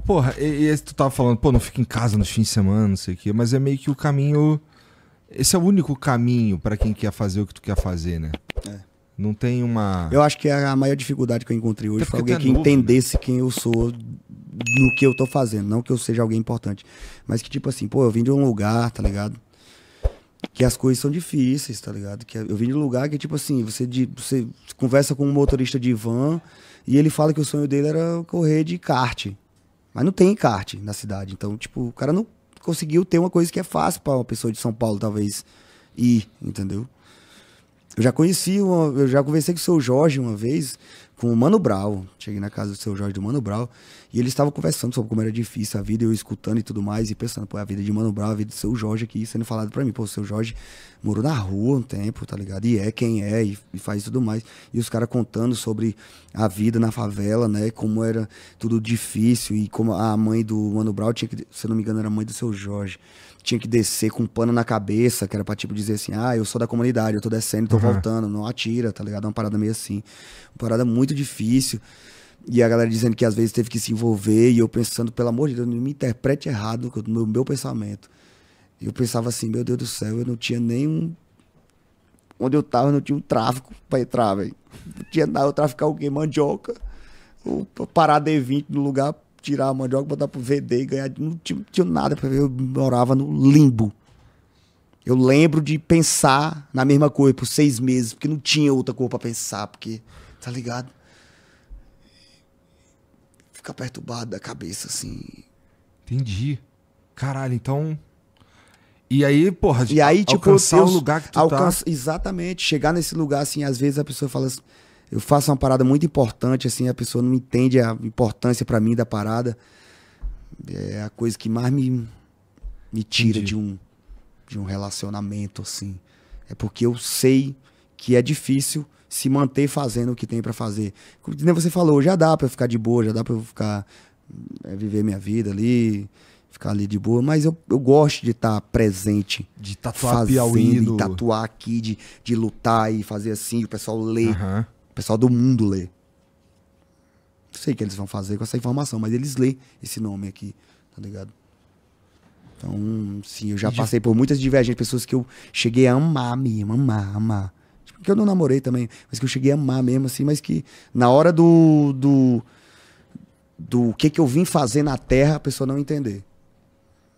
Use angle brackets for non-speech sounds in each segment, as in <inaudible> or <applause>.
Porra, e, e tu tava falando, pô, não fica em casa nos fins de semana, não sei o quê, mas é meio que o caminho. Esse é o único caminho para quem quer fazer o que tu quer fazer, né? É. Não tem uma. Eu acho que é a maior dificuldade que eu encontrei hoje foi alguém é que novo, né? entendesse né? quem eu sou no que eu tô fazendo. Não que eu seja alguém importante, mas que tipo assim, pô, eu vim de um lugar, tá ligado? que as coisas são difíceis, tá ligado? Que eu vim de um lugar que, tipo assim, você, de, você conversa com um motorista de van e ele fala que o sonho dele era correr de kart. Mas não tem kart na cidade. Então, tipo, o cara não conseguiu ter uma coisa que é fácil para uma pessoa de São Paulo, talvez, ir, entendeu? Eu já conheci, uma, eu já conversei com o seu Jorge uma vez, com o Mano Brau. Cheguei na casa do seu Jorge, do Mano Brau, e eles estavam conversando sobre como era difícil a vida, eu escutando e tudo mais, e pensando, pô, é a vida de Mano Brau, a vida do seu Jorge aqui, sendo falado pra mim, pô, o seu Jorge morou na rua um tempo, tá ligado? E é quem é, e, e faz tudo mais. E os caras contando sobre a vida na favela, né? Como era tudo difícil, e como a mãe do Mano Brau tinha que, se não me engano, era a mãe do seu Jorge tinha que descer com um pano na cabeça, que era pra tipo dizer assim, ah, eu sou da comunidade, eu tô descendo, tô uhum. voltando, não atira, tá ligado? É uma parada meio assim. Uma parada muito difícil. E a galera dizendo que às vezes teve que se envolver, e eu pensando, pelo amor de Deus, não me interprete errado no meu, meu pensamento. Eu pensava assim, meu Deus do céu, eu não tinha nenhum. Onde eu tava, eu não tinha um tráfico pra entrar, velho. Não tinha nada, eu traficar o quê? Mandioca. Ou parar D20 no lugar tirar a mandioca, botar pro VD e ganhar. Não tinha, tinha nada para ver, eu morava no limbo. Eu lembro de pensar na mesma coisa por seis meses, porque não tinha outra coisa para pensar, porque, tá ligado? Ficar perturbado da cabeça, assim. Entendi. Caralho, então. E aí, porra, e aí, tipo, alcançar o lugar que tu alcança, tá. Exatamente, chegar nesse lugar, assim, às vezes a pessoa fala assim eu faço uma parada muito importante, assim, a pessoa não entende a importância para mim da parada. É a coisa que mais me, me tira de um, de um relacionamento, assim. É porque eu sei que é difícil se manter fazendo o que tem para fazer. Como você falou, já dá para ficar de boa, já dá para eu ficar é, viver minha vida ali, ficar ali de boa, mas eu, eu gosto de estar tá presente, de tatuar fazendo, Piauí do... de tatuar aqui, de, de lutar e fazer assim, o pessoal ler. Uhum o pessoal do mundo lê. Não sei o que eles vão fazer com essa informação, mas eles lê esse nome aqui, tá ligado? Então, sim, eu já passei por muitas divergências, pessoas que eu cheguei a amar mesmo, amar, amar. Tipo, que eu não namorei também, mas que eu cheguei a amar mesmo, assim, mas que na hora do. do do que, que eu vim fazer na Terra, a pessoa não entender.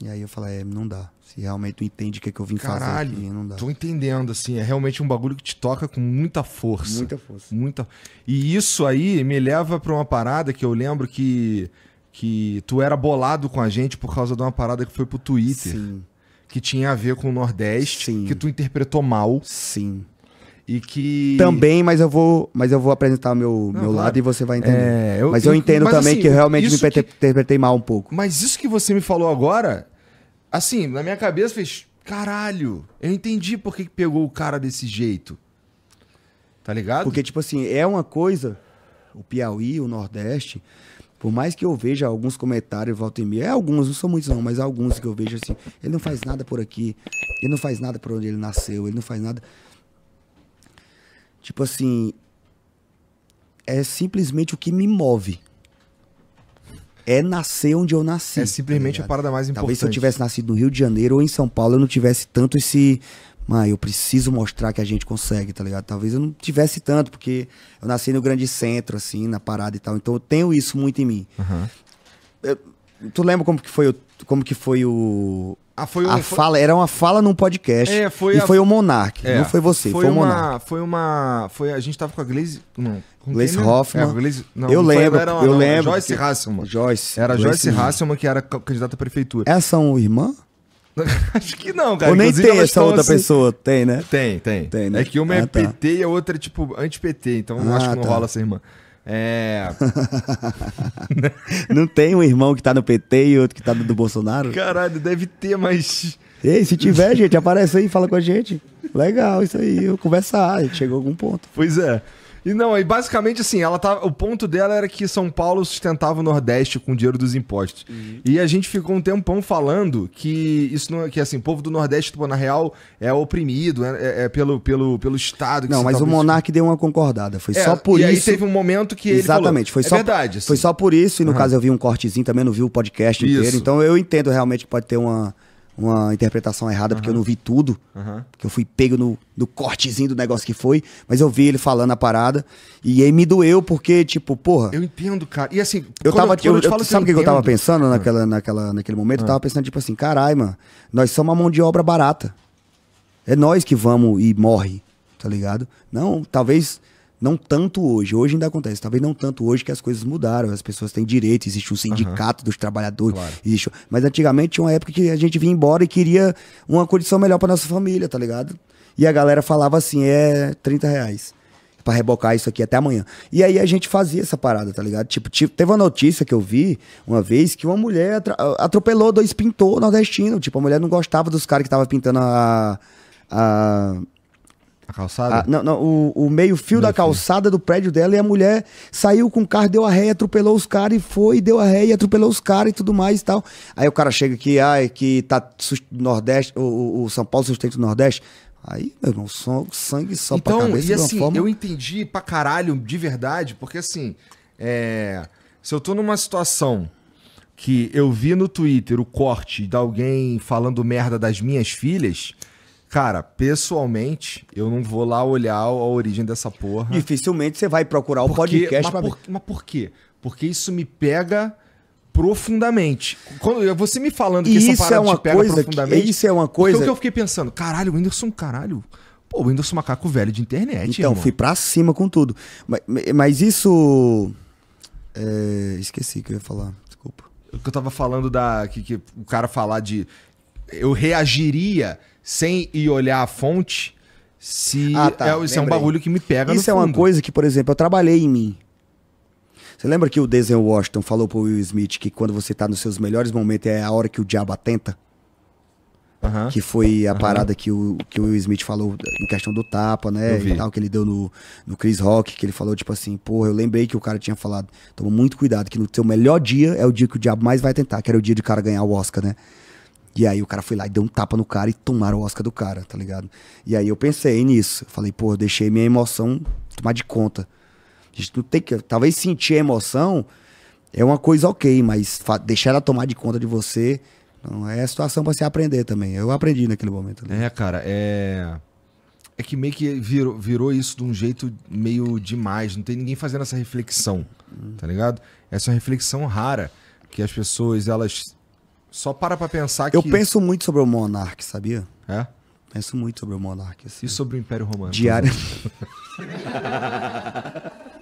E aí eu falei, é, não dá. Se realmente tu entende o que, é que eu vim Caralho, fazer aqui, não dá. Tô entendendo, assim, é realmente um bagulho que te toca com muita força. Muita força. Muita... E isso aí me leva para uma parada que eu lembro que, que tu era bolado com a gente por causa de uma parada que foi pro Twitter. Sim. Que tinha a ver com o Nordeste, Sim. que tu interpretou mal. Sim. E que. Também, mas eu vou, mas eu vou apresentar meu, não, meu claro. lado e você vai entender. É, eu, mas eu entendo mas, também assim, que eu realmente me que... interpretei mal um pouco. Mas isso que você me falou agora assim, na minha cabeça fez, caralho, eu entendi por que, que pegou o cara desse jeito. Tá ligado? Porque, tipo assim, é uma coisa, o Piauí, o Nordeste, por mais que eu veja alguns comentários, volta e meia, é alguns, não são muitos não, mas alguns que eu vejo assim, ele não faz nada por aqui, ele não faz nada por onde ele nasceu, ele não faz nada. Tipo assim, é simplesmente o que me move é nascer onde eu nasci. É simplesmente tá a parada mais importante. Talvez se eu tivesse nascido no Rio de Janeiro ou em São Paulo, eu não tivesse tanto esse. Mas eu preciso mostrar que a gente consegue, tá ligado? Talvez eu não tivesse tanto, porque eu nasci no grande centro, assim, na parada e tal. Então eu tenho isso muito em mim. Uhum. Eu, tu lembra como que foi eu como que foi o ah, foi um, a foi... fala era uma fala num podcast é, foi e a... foi o Monark é, não foi você foi, foi o Monark foi uma foi a gente tava com a Glaze não Glaze Hoffman é, Glaze... Não, eu não lembro era, eu não, lembro Joyce porque... Hasselman Joyce era Glaze Joyce Hasselman que era candidata à prefeitura elas é são irmã <laughs> Acho que não, cara. Ou nem Inclusive, tem essa outra assim... pessoa. Tem, né? Tem, tem. tem né? É que uma é ah, é tá. PT e a outra é, tipo, anti-PT. Então, ah, acho que não tá. rola essa irmã. É. <laughs> não tem um irmão que tá no PT e outro que tá do Bolsonaro? Caralho, deve ter, mas. Ei, se tiver, gente, aparece aí, fala com a gente. Legal, isso aí, eu conversar, a gente chegou a algum ponto. Pois é. E não, e basicamente assim, ela tá, o ponto dela era que São Paulo sustentava o Nordeste com o dinheiro dos impostos. Uhum. E a gente ficou um tempão falando que isso não, é, que assim, o povo do Nordeste, tipo, na real, é oprimido, é, é, é pelo, pelo, pelo Estado. não, mas tá o Monarque deu uma concordada, foi é, só por e isso. E aí teve um momento que Exatamente, falou, foi é só, é verdade. Assim. Foi só por isso, e no uhum. caso eu vi um cortezinho também, não vi o podcast isso. inteiro, então eu entendo realmente que pode ter uma uma interpretação errada, uhum. porque eu não vi tudo. Uhum. Porque eu fui pego no, no cortezinho do negócio que foi. Mas eu vi ele falando a parada. E aí me doeu, porque, tipo, porra. Eu entendo, cara. E assim, eu tava. Eu, eu, eu, eu sabe o que, que eu tava pensando uhum. naquela, naquela, naquele momento? Eu tava ah. pensando, tipo assim, carai, mano, nós somos uma mão de obra barata. É nós que vamos e morre, tá ligado? Não, talvez não tanto hoje. Hoje ainda acontece. Talvez não tanto hoje que as coisas mudaram. As pessoas têm direito, existe um sindicato uhum. dos trabalhadores. Claro. Existe... Mas antigamente tinha uma época que a gente vinha embora e queria uma condição melhor para nossa família, tá ligado? E a galera falava assim: é 30 reais para rebocar isso aqui até amanhã. E aí a gente fazia essa parada, tá ligado? Tipo, tipo teve uma notícia que eu vi uma vez que uma mulher atropelou dois pintores nordestinos. Tipo, a mulher não gostava dos caras que estavam pintando a, a a calçada? Ah, não, não, o, o meio-fio da calçada do prédio dela e a mulher saiu com o carro, deu a ré, atropelou os caras e foi, deu a ré e atropelou os caras e tudo mais e tal. Aí o cara chega aqui, ai, ah, é que tá Nordeste, o, o São Paulo sustenta o Nordeste. Aí, meu irmão, sangue só então, pra cabeça e assim, forma... eu entendi pra caralho, de verdade, porque assim, é... se eu tô numa situação que eu vi no Twitter o corte de alguém falando merda das minhas filhas, Cara, pessoalmente, eu não vou lá olhar a origem dessa porra. Dificilmente você vai procurar o porque, podcast. Mas por, mas por quê? Porque isso me pega profundamente. Quando você me falando que isso essa parada é uma te pega coisa profundamente. Que, isso é uma coisa. que eu fiquei pensando, caralho, o Whindersson, caralho. Pô, o Whindersson é macaco velho de internet. Então, irmão. fui pra cima com tudo. Mas, mas isso. É, esqueci que eu ia falar, desculpa. O que eu tava falando da. Que, que o cara falar de. Eu reagiria sem ir olhar a fonte, se ah, tá, é, isso é um bagulho que me pega Isso é uma coisa que, por exemplo, eu trabalhei em mim. Você lembra que o Denzel Washington falou pro Will Smith que quando você tá nos seus melhores momentos é a hora que o diabo atenta? Que foi a parada que o, que o Will Smith falou em questão do tapa, né? E tal, que ele deu no, no Chris Rock, que ele falou, tipo assim, porra, eu lembrei que o cara tinha falado, toma muito cuidado, que no seu melhor dia é o dia que o diabo mais vai tentar, que era o dia de cara ganhar o Oscar, né? E aí o cara foi lá e deu um tapa no cara e tomaram o Oscar do cara, tá ligado? E aí eu pensei nisso. falei, pô, eu deixei minha emoção tomar de conta. A gente não tem que. Talvez sentir a emoção é uma coisa ok, mas deixar ela tomar de conta de você não é situação para se aprender também. Eu aprendi naquele momento. né É, cara, é. É que meio que virou, virou isso de um jeito meio demais. Não tem ninguém fazendo essa reflexão, tá ligado? Essa é uma reflexão rara que as pessoas elas só para pra pensar que. Eu penso muito sobre o Monark, sabia? É? Penso muito sobre o Monark. Assim. E sobre o Império Romano? Diário. <laughs>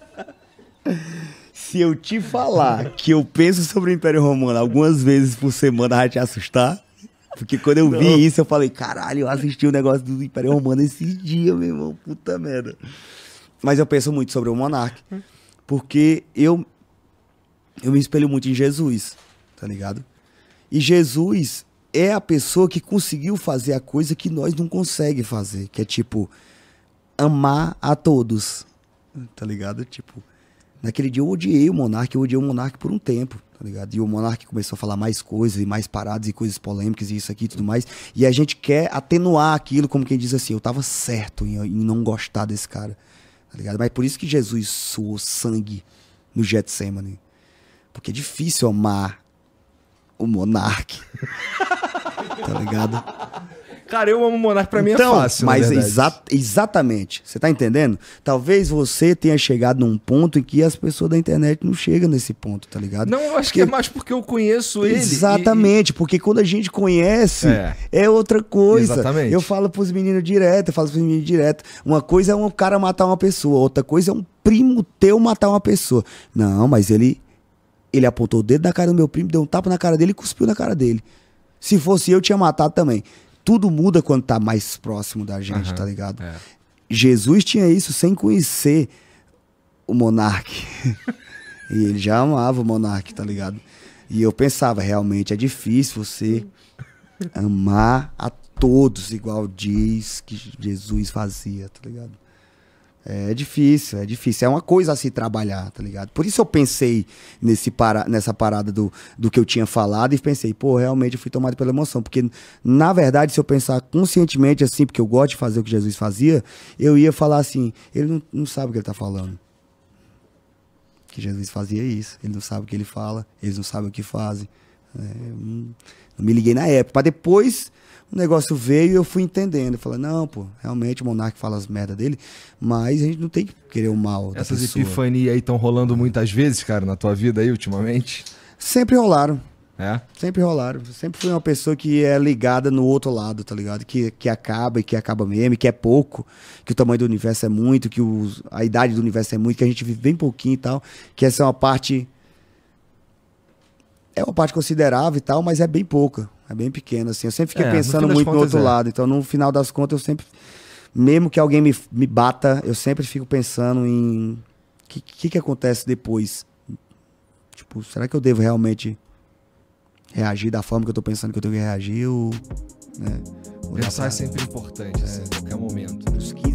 <laughs> Se eu te falar que eu penso sobre o Império Romano algumas vezes por semana, vai te assustar. Porque quando eu Não. vi isso, eu falei, caralho, eu assisti o um negócio do Império Romano esses dias, meu irmão. Puta merda. Mas eu penso muito sobre o Monark. Porque eu, eu me espelho muito em Jesus, tá ligado? E Jesus é a pessoa que conseguiu fazer a coisa que nós não conseguimos fazer, que é tipo amar a todos. Tá ligado? Tipo, naquele dia eu odiei o monarca, eu odiei o monarca por um tempo, tá ligado? E o monarca começou a falar mais coisas e mais paradas e coisas polêmicas e isso aqui e tudo mais. E a gente quer atenuar aquilo, como quem diz assim, eu tava certo em, em não gostar desse cara, tá ligado? Mas é por isso que Jesus suou sangue no Getsemane. Porque é difícil amar o Monark. <laughs> tá ligado? Cara, eu amo Monark, pra mim é então, fácil. Mas exa exatamente, você tá entendendo? Talvez você tenha chegado num ponto em que as pessoas da internet não chegam nesse ponto, tá ligado? Não, eu acho porque... que é mais porque eu conheço ele. Exatamente, e... porque quando a gente conhece, é, é outra coisa. Exatamente. Eu falo pros meninos direto, eu falo pros meninos direto. Uma coisa é um cara matar uma pessoa, outra coisa é um primo teu matar uma pessoa. Não, mas ele ele apontou o dedo na cara do meu primo, deu um tapa na cara dele e cuspiu na cara dele. Se fosse eu, tinha matado também. Tudo muda quando tá mais próximo da gente, uhum, tá ligado? É. Jesus tinha isso sem conhecer o monarque. <laughs> e ele já amava o monarque, tá ligado? E eu pensava, realmente é difícil você <laughs> amar a todos igual diz que Jesus fazia, tá ligado? É, é difícil, é difícil. É uma coisa a se trabalhar, tá ligado? Por isso eu pensei nesse para, nessa parada do, do que eu tinha falado e pensei, pô, realmente eu fui tomado pela emoção. Porque, na verdade, se eu pensar conscientemente assim, porque eu gosto de fazer o que Jesus fazia, eu ia falar assim, ele não, não sabe o que ele tá falando. Que Jesus fazia isso. Ele não sabe o que ele fala, eles não sabem o que fazem. É, hum, não me liguei na época. Pra depois o negócio veio e eu fui entendendo. Eu falei, não, pô, realmente o Monark fala as merdas dele, mas a gente não tem que querer o mal. Essas epifanias aí estão rolando muitas vezes, cara, na tua vida aí ultimamente? Sempre rolaram. É? Sempre rolaram. Sempre fui uma pessoa que é ligada no outro lado, tá ligado? Que, que acaba e que acaba mesmo, que é pouco, que o tamanho do universo é muito, que os, a idade do universo é muito, que a gente vive bem pouquinho e tal. Que essa é uma parte. É uma parte considerável e tal, mas é bem pouca. É bem pequeno, assim. Eu sempre fiquei é, pensando no muito no outro é. lado. Então, no final das contas, eu sempre. Mesmo que alguém me, me bata, eu sempre fico pensando em. O que, que, que acontece depois? Tipo, será que eu devo realmente reagir da forma que eu tô pensando que eu tenho que reagir? Ou, né, Pensar é sempre importante, assim, é. em qualquer momento. 15